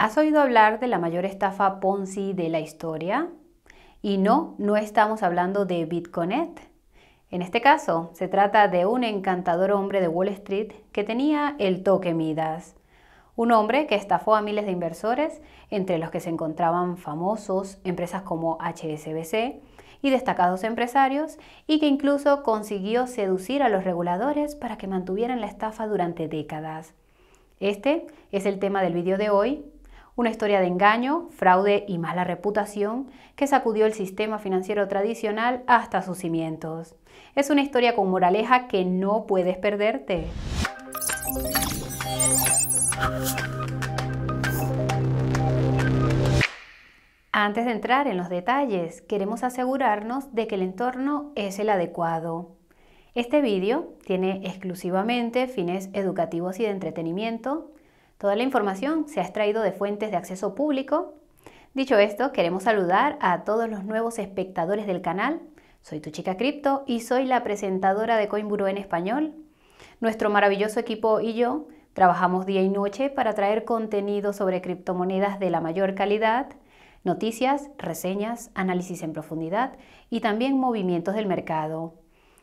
¿Has oído hablar de la mayor estafa Ponzi de la historia? Y no, no estamos hablando de BitConnect. En este caso, se trata de un encantador hombre de Wall Street que tenía el toque Midas. Un hombre que estafó a miles de inversores, entre los que se encontraban famosos, empresas como HSBC y destacados empresarios, y que incluso consiguió seducir a los reguladores para que mantuvieran la estafa durante décadas. Este es el tema del vídeo de hoy una historia de engaño, fraude y mala reputación que sacudió el sistema financiero tradicional hasta sus cimientos. Es una historia con moraleja que no puedes perderte. Antes de entrar en los detalles, queremos asegurarnos de que el entorno es el adecuado. Este vídeo tiene exclusivamente fines educativos y de entretenimiento Toda la información se ha extraído de fuentes de acceso público. Dicho esto, queremos saludar a todos los nuevos espectadores del canal. Soy tu chica cripto y soy la presentadora de Coinburo en español. Nuestro maravilloso equipo y yo trabajamos día y noche para traer contenido sobre criptomonedas de la mayor calidad, noticias, reseñas, análisis en profundidad y también movimientos del mercado.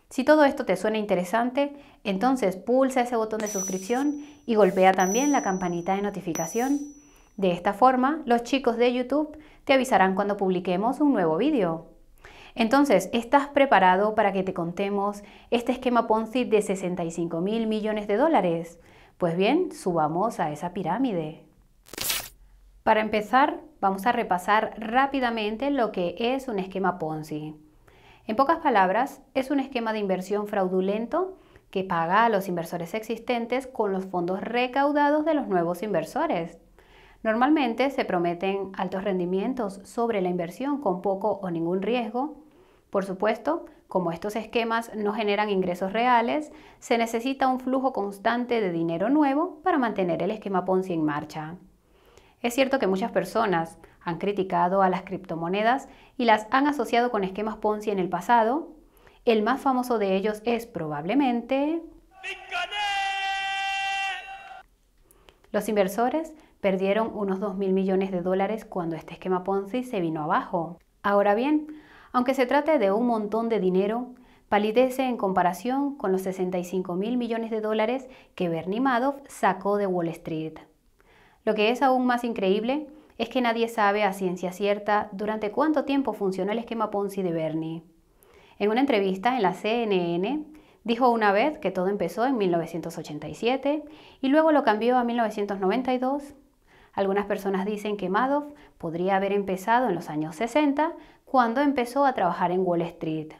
Si todo esto te suena interesante, entonces pulsa ese botón de suscripción y golpea también la campanita de notificación. De esta forma, los chicos de YouTube te avisarán cuando publiquemos un nuevo vídeo. Entonces, ¿estás preparado para que te contemos este esquema Ponzi de 65 mil millones de dólares? Pues bien, subamos a esa pirámide. Para empezar, vamos a repasar rápidamente lo que es un esquema Ponzi. En pocas palabras, es un esquema de inversión fraudulento que paga a los inversores existentes con los fondos recaudados de los nuevos inversores. Normalmente se prometen altos rendimientos sobre la inversión con poco o ningún riesgo. Por supuesto, como estos esquemas no generan ingresos reales, se necesita un flujo constante de dinero nuevo para mantener el esquema Ponzi en marcha. Es cierto que muchas personas han criticado a las criptomonedas y las han asociado con esquemas Ponzi en el pasado. El más famoso de ellos es probablemente... Los inversores perdieron unos 2.000 millones de dólares cuando este esquema Ponzi se vino abajo. Ahora bien, aunque se trate de un montón de dinero, palidece en comparación con los 65 mil millones de dólares que Bernie Madoff sacó de Wall Street. Lo que es aún más increíble es que nadie sabe a ciencia cierta durante cuánto tiempo funcionó el esquema Ponzi de Bernie. En una entrevista en la CNN, dijo una vez que todo empezó en 1987 y luego lo cambió a 1992. Algunas personas dicen que Madoff podría haber empezado en los años 60 cuando empezó a trabajar en Wall Street.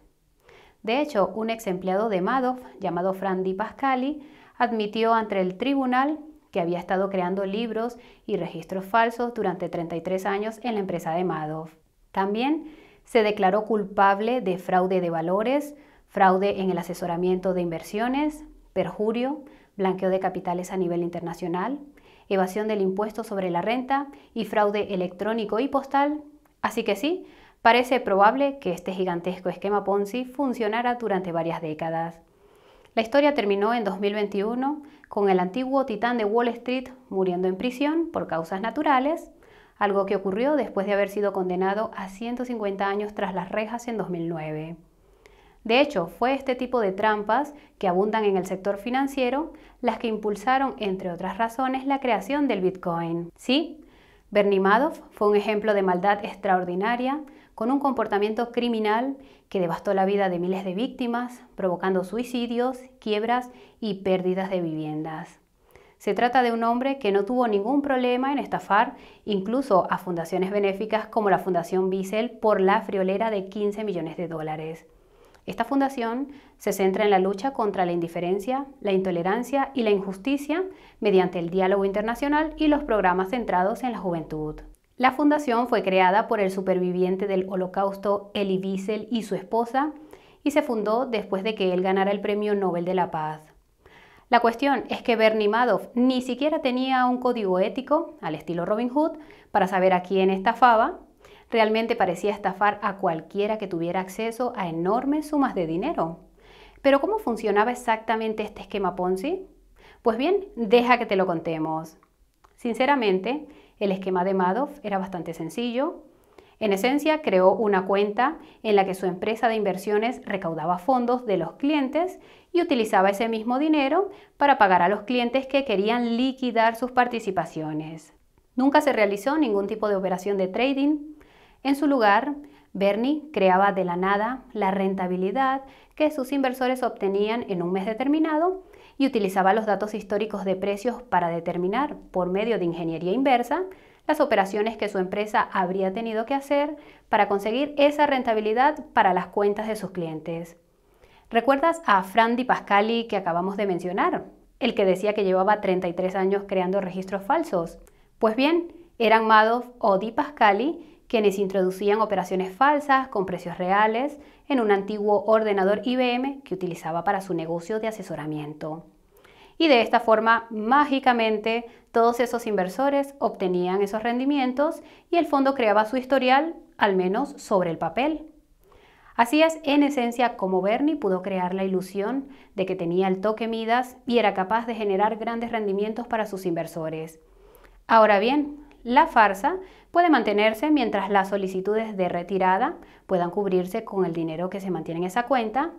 De hecho, un ex empleado de Madoff, llamado Frandy Pascali, admitió ante el tribunal había estado creando libros y registros falsos durante 33 años en la empresa de Madoff. También se declaró culpable de fraude de valores, fraude en el asesoramiento de inversiones, perjurio, blanqueo de capitales a nivel internacional, evasión del impuesto sobre la renta y fraude electrónico y postal. Así que sí, parece probable que este gigantesco esquema Ponzi funcionara durante varias décadas. La historia terminó en 2021 con el antiguo titán de Wall Street muriendo en prisión por causas naturales, algo que ocurrió después de haber sido condenado a 150 años tras las rejas en 2009. De hecho, fue este tipo de trampas que abundan en el sector financiero las que impulsaron, entre otras razones, la creación del Bitcoin. Sí, Bernie Madoff fue un ejemplo de maldad extraordinaria con un comportamiento criminal que devastó la vida de miles de víctimas, provocando suicidios, quiebras y pérdidas de viviendas. Se trata de un hombre que no tuvo ningún problema en estafar incluso a fundaciones benéficas como la Fundación Bissell por la friolera de 15 millones de dólares. Esta fundación se centra en la lucha contra la indiferencia, la intolerancia y la injusticia mediante el diálogo internacional y los programas centrados en la juventud. La fundación fue creada por el superviviente del Holocausto Elie Wiesel y su esposa y se fundó después de que él ganara el Premio Nobel de la Paz. La cuestión es que Bernie Madoff ni siquiera tenía un código ético, al estilo Robin Hood, para saber a quién estafaba. Realmente parecía estafar a cualquiera que tuviera acceso a enormes sumas de dinero. Pero ¿cómo funcionaba exactamente este esquema Ponzi? Pues bien, deja que te lo contemos. Sinceramente, el esquema de Madoff era bastante sencillo. En esencia, creó una cuenta en la que su empresa de inversiones recaudaba fondos de los clientes y utilizaba ese mismo dinero para pagar a los clientes que querían liquidar sus participaciones. Nunca se realizó ningún tipo de operación de trading. En su lugar, Bernie creaba de la nada la rentabilidad que sus inversores obtenían en un mes determinado y utilizaba los datos históricos de precios para determinar, por medio de ingeniería inversa, las operaciones que su empresa habría tenido que hacer para conseguir esa rentabilidad para las cuentas de sus clientes. ¿Recuerdas a Fran Di Pascali que acabamos de mencionar? El que decía que llevaba 33 años creando registros falsos. Pues bien, eran Madoff o Di Pascali quienes introducían operaciones falsas con precios reales en un antiguo ordenador IBM que utilizaba para su negocio de asesoramiento. Y de esta forma, mágicamente, todos esos inversores obtenían esos rendimientos y el fondo creaba su historial, al menos sobre el papel. Así es, en esencia, como Bernie pudo crear la ilusión de que tenía el toque Midas y era capaz de generar grandes rendimientos para sus inversores. Ahora bien, la farsa puede mantenerse mientras las solicitudes de retirada puedan cubrirse con el dinero que se mantiene en esa cuenta.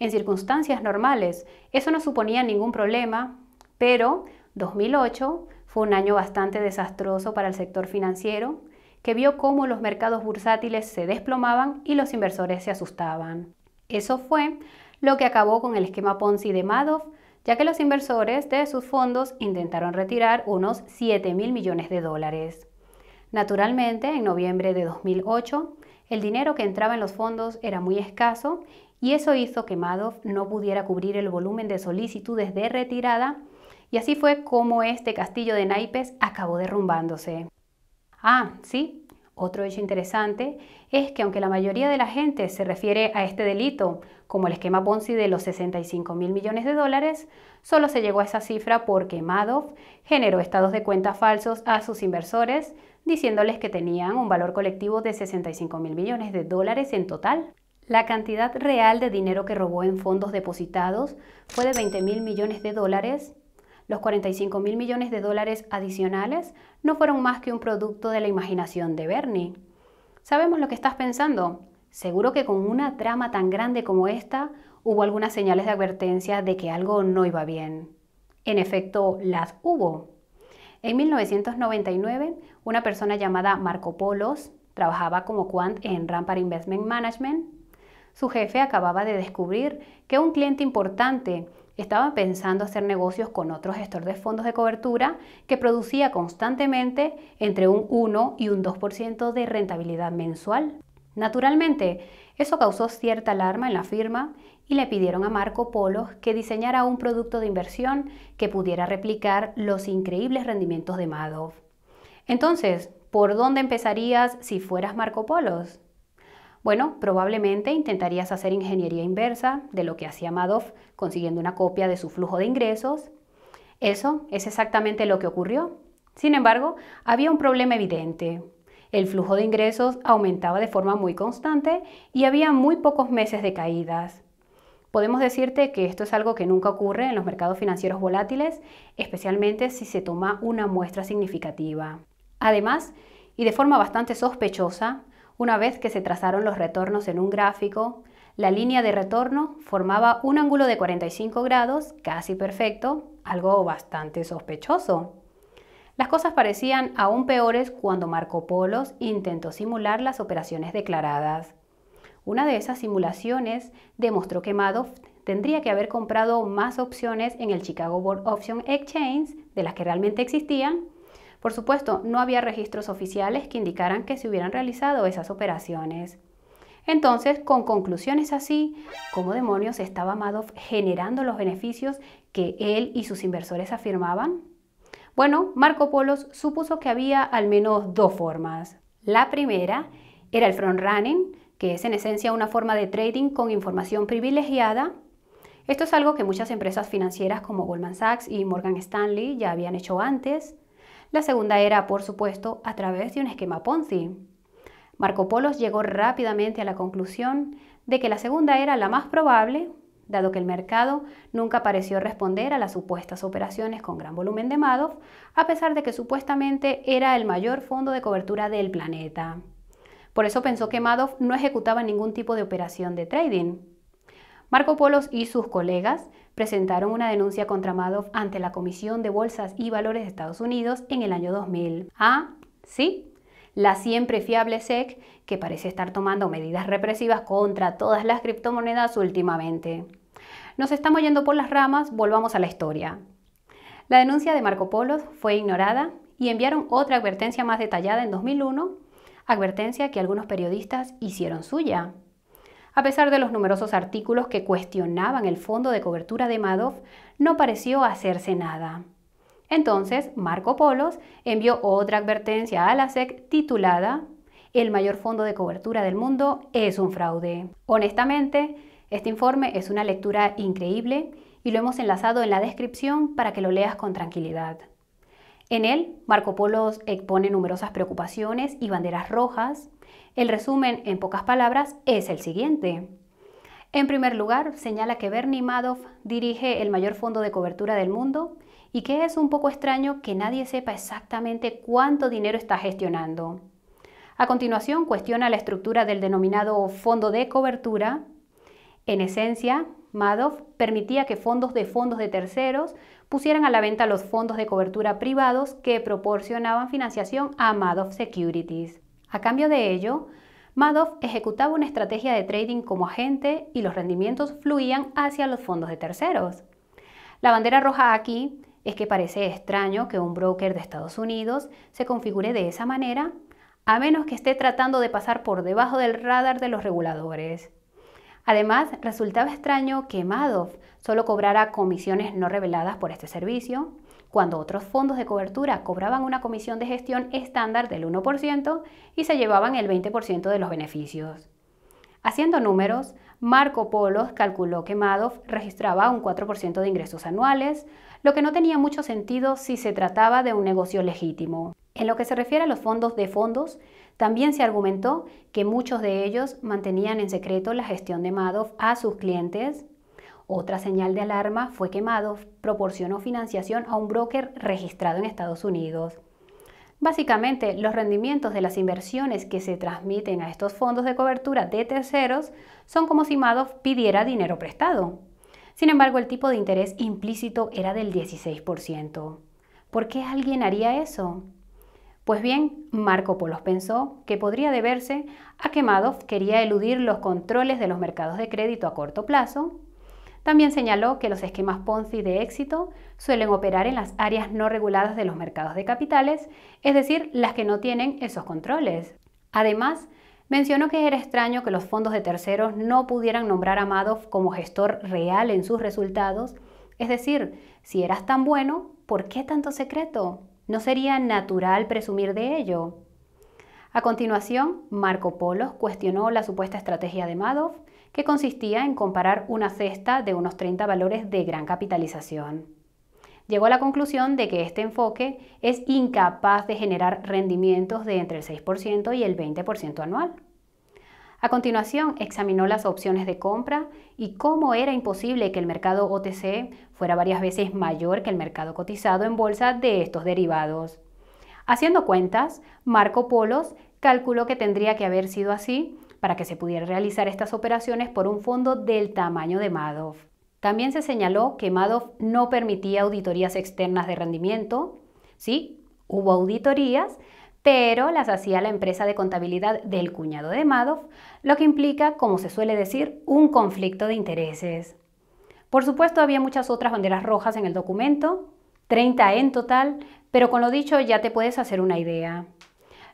En circunstancias normales, eso no suponía ningún problema, pero 2008 fue un año bastante desastroso para el sector financiero, que vio cómo los mercados bursátiles se desplomaban y los inversores se asustaban. Eso fue lo que acabó con el esquema Ponzi de Madoff ya que los inversores de sus fondos intentaron retirar unos 7 mil millones de dólares. Naturalmente, en noviembre de 2008, el dinero que entraba en los fondos era muy escaso y eso hizo que Madoff no pudiera cubrir el volumen de solicitudes de retirada y así fue como este castillo de naipes acabó derrumbándose. Ah, sí, otro hecho interesante es que aunque la mayoría de la gente se refiere a este delito como el esquema Ponzi de los 65 mil millones de dólares, solo se llegó a esa cifra porque Madoff generó estados de cuenta falsos a sus inversores diciéndoles que tenían un valor colectivo de 65 mil millones de dólares en total. La cantidad real de dinero que robó en fondos depositados fue de 20 mil millones de dólares los 45 mil millones de dólares adicionales no fueron más que un producto de la imaginación de Bernie. Sabemos lo que estás pensando. Seguro que con una trama tan grande como esta hubo algunas señales de advertencia de que algo no iba bien. En efecto, las hubo. En 1999, una persona llamada Marco Polos trabajaba como quant en Rampart Investment Management. Su jefe acababa de descubrir que un cliente importante estaba pensando hacer negocios con otro gestor de fondos de cobertura que producía constantemente entre un 1 y un 2% de rentabilidad mensual. Naturalmente, eso causó cierta alarma en la firma y le pidieron a Marco Polo que diseñara un producto de inversión que pudiera replicar los increíbles rendimientos de Madoff. Entonces, ¿por dónde empezarías si fueras Marco Polos? Bueno, probablemente intentarías hacer ingeniería inversa de lo que hacía Madoff, consiguiendo una copia de su flujo de ingresos. Eso es exactamente lo que ocurrió. Sin embargo, había un problema evidente. El flujo de ingresos aumentaba de forma muy constante y había muy pocos meses de caídas. Podemos decirte que esto es algo que nunca ocurre en los mercados financieros volátiles, especialmente si se toma una muestra significativa. Además, y de forma bastante sospechosa, una vez que se trazaron los retornos en un gráfico, la línea de retorno formaba un ángulo de 45 grados, casi perfecto, algo bastante sospechoso. Las cosas parecían aún peores cuando Marco Polos intentó simular las operaciones declaradas. Una de esas simulaciones demostró que Madoff tendría que haber comprado más opciones en el Chicago Board Option Exchange de las que realmente existían por supuesto, no había registros oficiales que indicaran que se hubieran realizado esas operaciones. Entonces, con conclusiones así, ¿cómo demonios estaba Madoff generando los beneficios que él y sus inversores afirmaban? Bueno, Marco Polos supuso que había al menos dos formas. La primera era el front running, que es en esencia una forma de trading con información privilegiada. Esto es algo que muchas empresas financieras como Goldman Sachs y Morgan Stanley ya habían hecho antes. La segunda era, por supuesto, a través de un esquema Ponzi. Marco Polos llegó rápidamente a la conclusión de que la segunda era la más probable, dado que el mercado nunca pareció responder a las supuestas operaciones con gran volumen de Madoff, a pesar de que supuestamente era el mayor fondo de cobertura del planeta. Por eso pensó que Madoff no ejecutaba ningún tipo de operación de trading. Marco Polos y sus colegas presentaron una denuncia contra Madoff ante la Comisión de Bolsas y Valores de Estados Unidos en el año 2000. Ah, sí, la siempre fiable SEC, que parece estar tomando medidas represivas contra todas las criptomonedas últimamente. Nos estamos yendo por las ramas, volvamos a la historia. La denuncia de Marco Polos fue ignorada y enviaron otra advertencia más detallada en 2001, advertencia que algunos periodistas hicieron suya. A pesar de los numerosos artículos que cuestionaban el fondo de cobertura de Madoff, no pareció hacerse nada. Entonces, Marco Polos envió otra advertencia a la SEC titulada El mayor fondo de cobertura del mundo es un fraude. Honestamente, este informe es una lectura increíble y lo hemos enlazado en la descripción para que lo leas con tranquilidad. En él, Marco Polos expone numerosas preocupaciones y banderas rojas, el resumen, en pocas palabras, es el siguiente. En primer lugar, señala que Bernie Madoff dirige el mayor fondo de cobertura del mundo y que es un poco extraño que nadie sepa exactamente cuánto dinero está gestionando. A continuación, cuestiona la estructura del denominado fondo de cobertura. En esencia, Madoff permitía que fondos de fondos de terceros pusieran a la venta los fondos de cobertura privados que proporcionaban financiación a Madoff Securities. A cambio de ello, Madoff ejecutaba una estrategia de trading como agente y los rendimientos fluían hacia los fondos de terceros. La bandera roja aquí es que parece extraño que un broker de Estados Unidos se configure de esa manera, a menos que esté tratando de pasar por debajo del radar de los reguladores. Además, resultaba extraño que Madoff solo cobrara comisiones no reveladas por este servicio, cuando otros fondos de cobertura cobraban una comisión de gestión estándar del 1% y se llevaban el 20% de los beneficios. Haciendo números, Marco Polos calculó que Madoff registraba un 4% de ingresos anuales, lo que no tenía mucho sentido si se trataba de un negocio legítimo. En lo que se refiere a los fondos de fondos, también se argumentó que muchos de ellos mantenían en secreto la gestión de Madoff a sus clientes otra señal de alarma fue que Madoff proporcionó financiación a un broker registrado en Estados Unidos. Básicamente, los rendimientos de las inversiones que se transmiten a estos fondos de cobertura de terceros son como si Madoff pidiera dinero prestado. Sin embargo, el tipo de interés implícito era del 16%. ¿Por qué alguien haría eso? Pues bien, Marco Polo pensó que podría deberse a que Madoff quería eludir los controles de los mercados de crédito a corto plazo también señaló que los esquemas Ponzi de éxito suelen operar en las áreas no reguladas de los mercados de capitales, es decir, las que no tienen esos controles. Además, mencionó que era extraño que los fondos de terceros no pudieran nombrar a Madoff como gestor real en sus resultados, es decir, si eras tan bueno, ¿por qué tanto secreto? ¿No sería natural presumir de ello? A continuación, Marco Polos cuestionó la supuesta estrategia de Madoff que consistía en comparar una cesta de unos 30 valores de gran capitalización. Llegó a la conclusión de que este enfoque es incapaz de generar rendimientos de entre el 6% y el 20% anual. A continuación, examinó las opciones de compra y cómo era imposible que el mercado OTC fuera varias veces mayor que el mercado cotizado en bolsa de estos derivados. Haciendo cuentas, Marco Polos calculó que tendría que haber sido así para que se pudieran realizar estas operaciones por un fondo del tamaño de Madoff. También se señaló que Madoff no permitía auditorías externas de rendimiento. Sí, hubo auditorías, pero las hacía la empresa de contabilidad del cuñado de Madoff, lo que implica, como se suele decir, un conflicto de intereses. Por supuesto, había muchas otras banderas rojas en el documento, 30 en total, pero con lo dicho ya te puedes hacer una idea.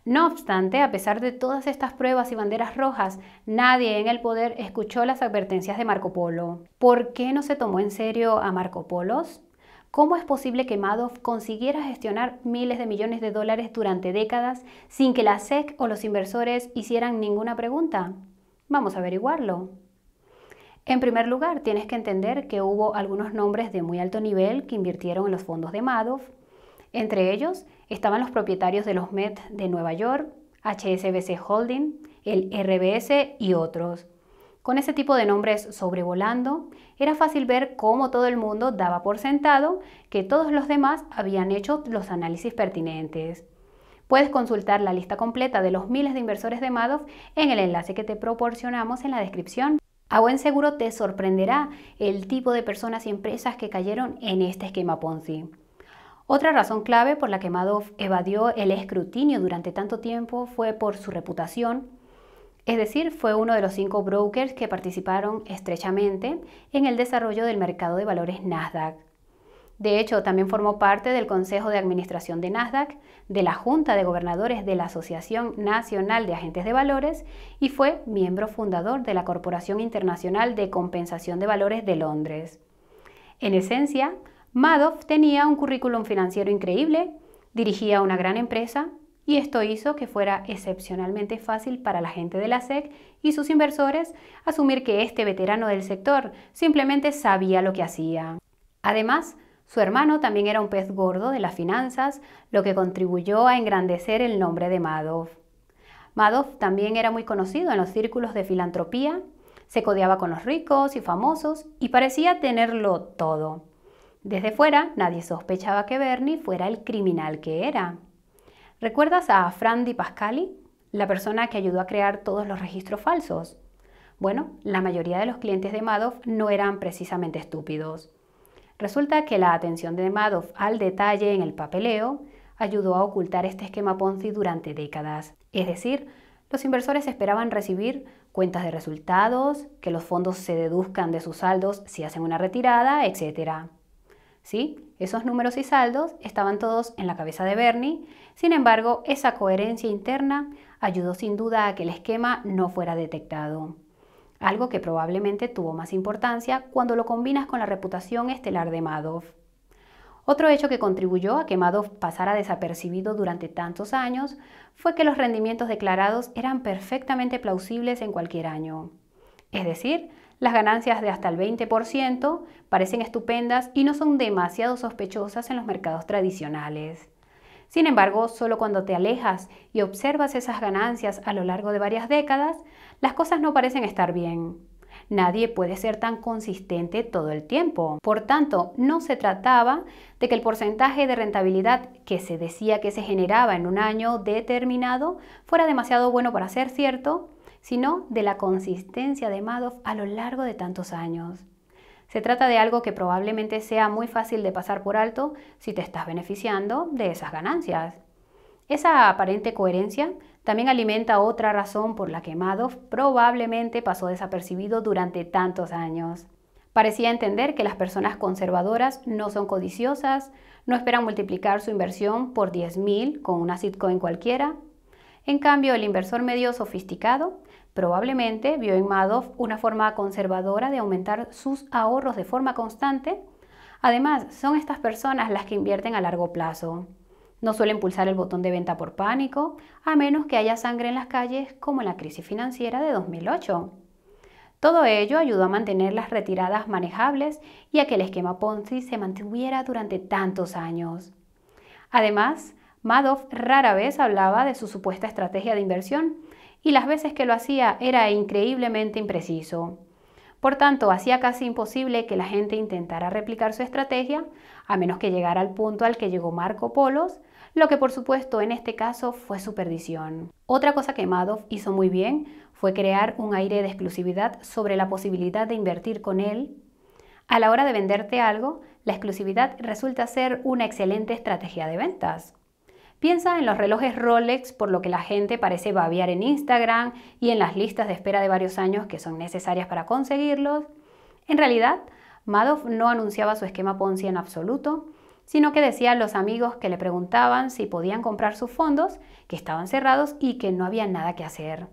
No obstante, a pesar de todas estas pruebas y banderas rojas, nadie en el poder escuchó las advertencias de Marco Polo. ¿Por qué no se tomó en serio a Marco Polos? ¿Cómo es posible que Madoff consiguiera gestionar miles de millones de dólares durante décadas sin que la SEC o los inversores hicieran ninguna pregunta? Vamos a averiguarlo. En primer lugar, tienes que entender que hubo algunos nombres de muy alto nivel que invirtieron en los fondos de Madoff, entre ellos estaban los propietarios de los Met de Nueva York, HSBC Holding, el RBS y otros. Con ese tipo de nombres sobrevolando, era fácil ver cómo todo el mundo daba por sentado que todos los demás habían hecho los análisis pertinentes. Puedes consultar la lista completa de los miles de inversores de Madoff en el enlace que te proporcionamos en la descripción. A buen seguro te sorprenderá el tipo de personas y empresas que cayeron en este esquema Ponzi. Otra razón clave por la que Madoff evadió el escrutinio durante tanto tiempo fue por su reputación, es decir, fue uno de los cinco brokers que participaron estrechamente en el desarrollo del mercado de valores Nasdaq. De hecho, también formó parte del Consejo de Administración de Nasdaq, de la Junta de Gobernadores de la Asociación Nacional de Agentes de Valores y fue miembro fundador de la Corporación Internacional de Compensación de Valores de Londres. En esencia, Madoff tenía un currículum financiero increíble, dirigía una gran empresa y esto hizo que fuera excepcionalmente fácil para la gente de la SEC y sus inversores asumir que este veterano del sector simplemente sabía lo que hacía. Además, su hermano también era un pez gordo de las finanzas, lo que contribuyó a engrandecer el nombre de Madoff. Madoff también era muy conocido en los círculos de filantropía, se codeaba con los ricos y famosos y parecía tenerlo todo. Desde fuera, nadie sospechaba que Bernie fuera el criminal que era. ¿Recuerdas a Frandi Pascali, la persona que ayudó a crear todos los registros falsos? Bueno, la mayoría de los clientes de Madoff no eran precisamente estúpidos. Resulta que la atención de Madoff al detalle en el papeleo ayudó a ocultar este esquema Ponzi durante décadas. Es decir, los inversores esperaban recibir cuentas de resultados, que los fondos se deduzcan de sus saldos si hacen una retirada, etcétera. ¿sí? Esos números y saldos estaban todos en la cabeza de Bernie, sin embargo, esa coherencia interna ayudó sin duda a que el esquema no fuera detectado, algo que probablemente tuvo más importancia cuando lo combinas con la reputación estelar de Madoff. Otro hecho que contribuyó a que Madoff pasara desapercibido durante tantos años fue que los rendimientos declarados eran perfectamente plausibles en cualquier año. Es decir, las ganancias de hasta el 20% parecen estupendas y no son demasiado sospechosas en los mercados tradicionales. Sin embargo, solo cuando te alejas y observas esas ganancias a lo largo de varias décadas, las cosas no parecen estar bien. Nadie puede ser tan consistente todo el tiempo. Por tanto, no se trataba de que el porcentaje de rentabilidad que se decía que se generaba en un año determinado fuera demasiado bueno para ser cierto, sino de la consistencia de Madoff a lo largo de tantos años. Se trata de algo que probablemente sea muy fácil de pasar por alto si te estás beneficiando de esas ganancias. Esa aparente coherencia también alimenta otra razón por la que Madoff probablemente pasó desapercibido durante tantos años. Parecía entender que las personas conservadoras no son codiciosas, no esperan multiplicar su inversión por 10.000 con una sitcoin cualquiera. En cambio, el inversor medio sofisticado Probablemente vio en Madoff una forma conservadora de aumentar sus ahorros de forma constante. Además, son estas personas las que invierten a largo plazo. No suelen pulsar el botón de venta por pánico, a menos que haya sangre en las calles como en la crisis financiera de 2008. Todo ello ayudó a mantener las retiradas manejables y a que el esquema Ponzi se mantuviera durante tantos años. Además, Madoff rara vez hablaba de su supuesta estrategia de inversión, y las veces que lo hacía era increíblemente impreciso. Por tanto, hacía casi imposible que la gente intentara replicar su estrategia, a menos que llegara al punto al que llegó Marco Polos, lo que por supuesto en este caso fue su perdición. Otra cosa que Madoff hizo muy bien fue crear un aire de exclusividad sobre la posibilidad de invertir con él. A la hora de venderte algo, la exclusividad resulta ser una excelente estrategia de ventas. Piensa en los relojes Rolex, por lo que la gente parece babear en Instagram y en las listas de espera de varios años que son necesarias para conseguirlos. En realidad, Madoff no anunciaba su esquema Ponzi en absoluto, sino que decía a los amigos que le preguntaban si podían comprar sus fondos, que estaban cerrados y que no había nada que hacer.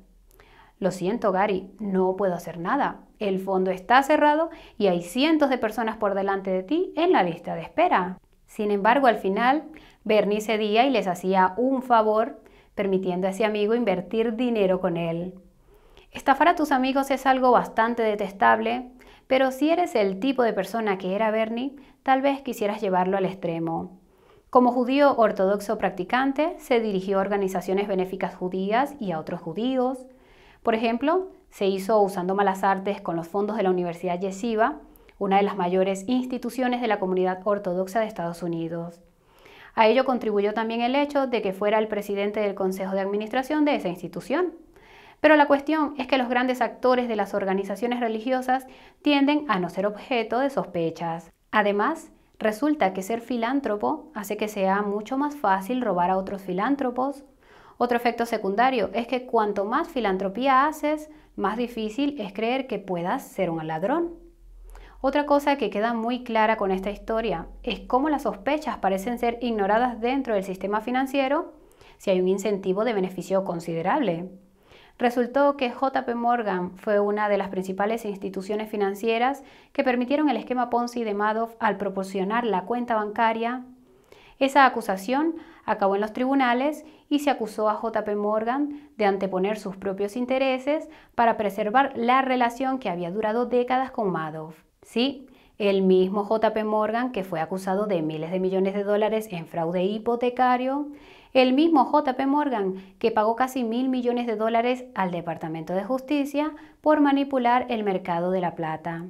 Lo siento, Gary, no puedo hacer nada. El fondo está cerrado y hay cientos de personas por delante de ti en la lista de espera. Sin embargo, al final, Bernie cedía y les hacía un favor, permitiendo a ese amigo invertir dinero con él. Estafar a tus amigos es algo bastante detestable, pero si eres el tipo de persona que era Bernie, tal vez quisieras llevarlo al extremo. Como judío ortodoxo practicante, se dirigió a organizaciones benéficas judías y a otros judíos. Por ejemplo, se hizo usando malas artes con los fondos de la Universidad Yeshiva una de las mayores instituciones de la comunidad ortodoxa de Estados Unidos. A ello contribuyó también el hecho de que fuera el presidente del Consejo de Administración de esa institución. Pero la cuestión es que los grandes actores de las organizaciones religiosas tienden a no ser objeto de sospechas. Además, resulta que ser filántropo hace que sea mucho más fácil robar a otros filántropos. Otro efecto secundario es que cuanto más filantropía haces, más difícil es creer que puedas ser un ladrón. Otra cosa que queda muy clara con esta historia es cómo las sospechas parecen ser ignoradas dentro del sistema financiero si hay un incentivo de beneficio considerable. Resultó que JP Morgan fue una de las principales instituciones financieras que permitieron el esquema Ponzi de Madoff al proporcionar la cuenta bancaria. Esa acusación acabó en los tribunales y se acusó a JP Morgan de anteponer sus propios intereses para preservar la relación que había durado décadas con Madoff. ¿sí? El mismo JP Morgan que fue acusado de miles de millones de dólares en fraude hipotecario, el mismo JP Morgan que pagó casi mil millones de dólares al Departamento de Justicia por manipular el mercado de la plata.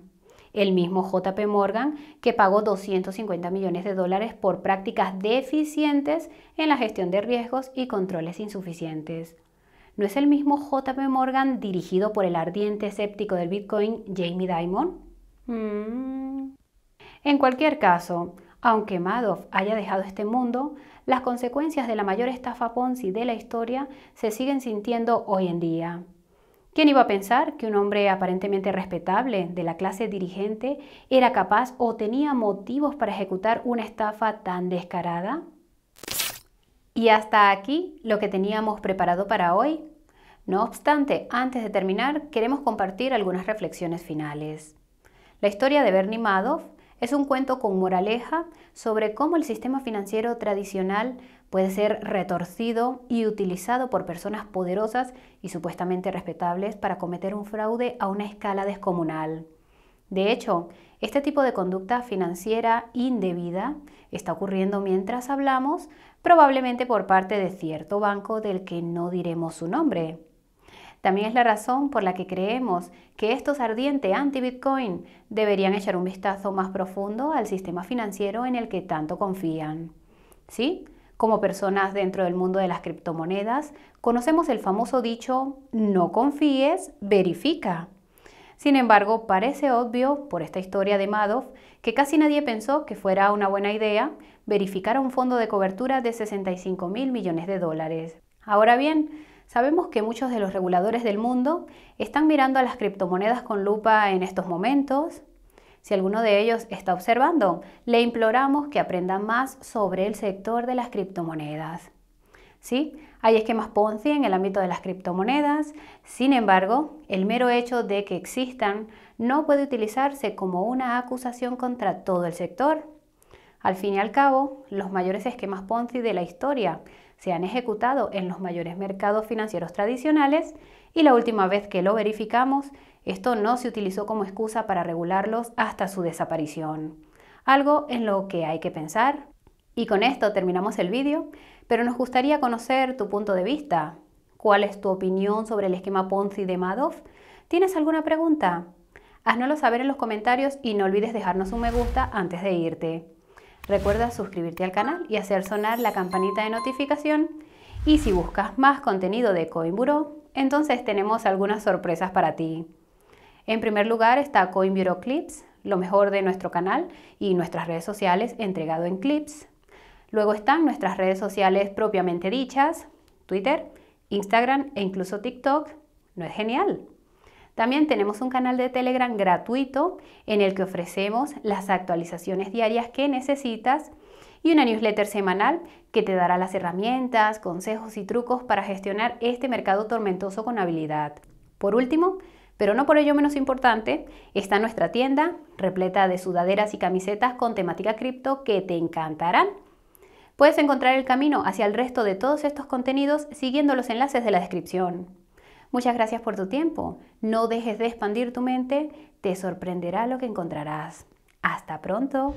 El mismo JP Morgan que pagó 250 millones de dólares por prácticas deficientes en la gestión de riesgos y controles insuficientes. ¿No es el mismo JP Morgan dirigido por el ardiente escéptico del Bitcoin Jamie Dimon? Mm. En cualquier caso, aunque Madoff haya dejado este mundo, las consecuencias de la mayor estafa Ponzi de la historia se siguen sintiendo hoy en día. ¿Quién iba a pensar que un hombre aparentemente respetable de la clase dirigente era capaz o tenía motivos para ejecutar una estafa tan descarada? Y hasta aquí lo que teníamos preparado para hoy. No obstante, antes de terminar, queremos compartir algunas reflexiones finales. La historia de Bernie Madoff es un cuento con moraleja sobre cómo el sistema financiero tradicional puede ser retorcido y utilizado por personas poderosas y supuestamente respetables para cometer un fraude a una escala descomunal. De hecho, este tipo de conducta financiera indebida está ocurriendo mientras hablamos, probablemente por parte de cierto banco del que no diremos su nombre. También es la razón por la que creemos que estos ardientes anti-Bitcoin deberían echar un vistazo más profundo al sistema financiero en el que tanto confían. ¿Sí? Como personas dentro del mundo de las criptomonedas, conocemos el famoso dicho, no confíes, verifica. Sin embargo, parece obvio, por esta historia de Madoff, que casi nadie pensó que fuera una buena idea verificar un fondo de cobertura de 65 mil millones de dólares. Ahora bien, Sabemos que muchos de los reguladores del mundo están mirando a las criptomonedas con lupa en estos momentos. Si alguno de ellos está observando, le imploramos que aprenda más sobre el sector de las criptomonedas. ¿Sí? Hay esquemas Ponzi en el ámbito de las criptomonedas, sin embargo, el mero hecho de que existan no puede utilizarse como una acusación contra todo el sector. Al fin y al cabo, los mayores esquemas Ponzi de la historia se han ejecutado en los mayores mercados financieros tradicionales y la última vez que lo verificamos, esto no se utilizó como excusa para regularlos hasta su desaparición. Algo en lo que hay que pensar. Y con esto terminamos el vídeo, pero nos gustaría conocer tu punto de vista. ¿Cuál es tu opinión sobre el esquema Ponzi de Madoff? ¿Tienes alguna pregunta? Haznoslo saber en los comentarios y no olvides dejarnos un me gusta antes de irte. Recuerda suscribirte al canal y hacer sonar la campanita de notificación. Y si buscas más contenido de CoinBuro, entonces tenemos algunas sorpresas para ti. En primer lugar está CoinBuro Clips, lo mejor de nuestro canal y nuestras redes sociales entregado en clips. Luego están nuestras redes sociales propiamente dichas, Twitter, Instagram e incluso TikTok. ¿No es genial? También tenemos un canal de Telegram gratuito en el que ofrecemos las actualizaciones diarias que necesitas y una newsletter semanal que te dará las herramientas, consejos y trucos para gestionar este mercado tormentoso con habilidad. Por último, pero no por ello menos importante, está nuestra tienda repleta de sudaderas y camisetas con temática cripto que te encantarán. Puedes encontrar el camino hacia el resto de todos estos contenidos siguiendo los enlaces de la descripción. Muchas gracias por tu tiempo. No dejes de expandir tu mente, te sorprenderá lo que encontrarás. Hasta pronto.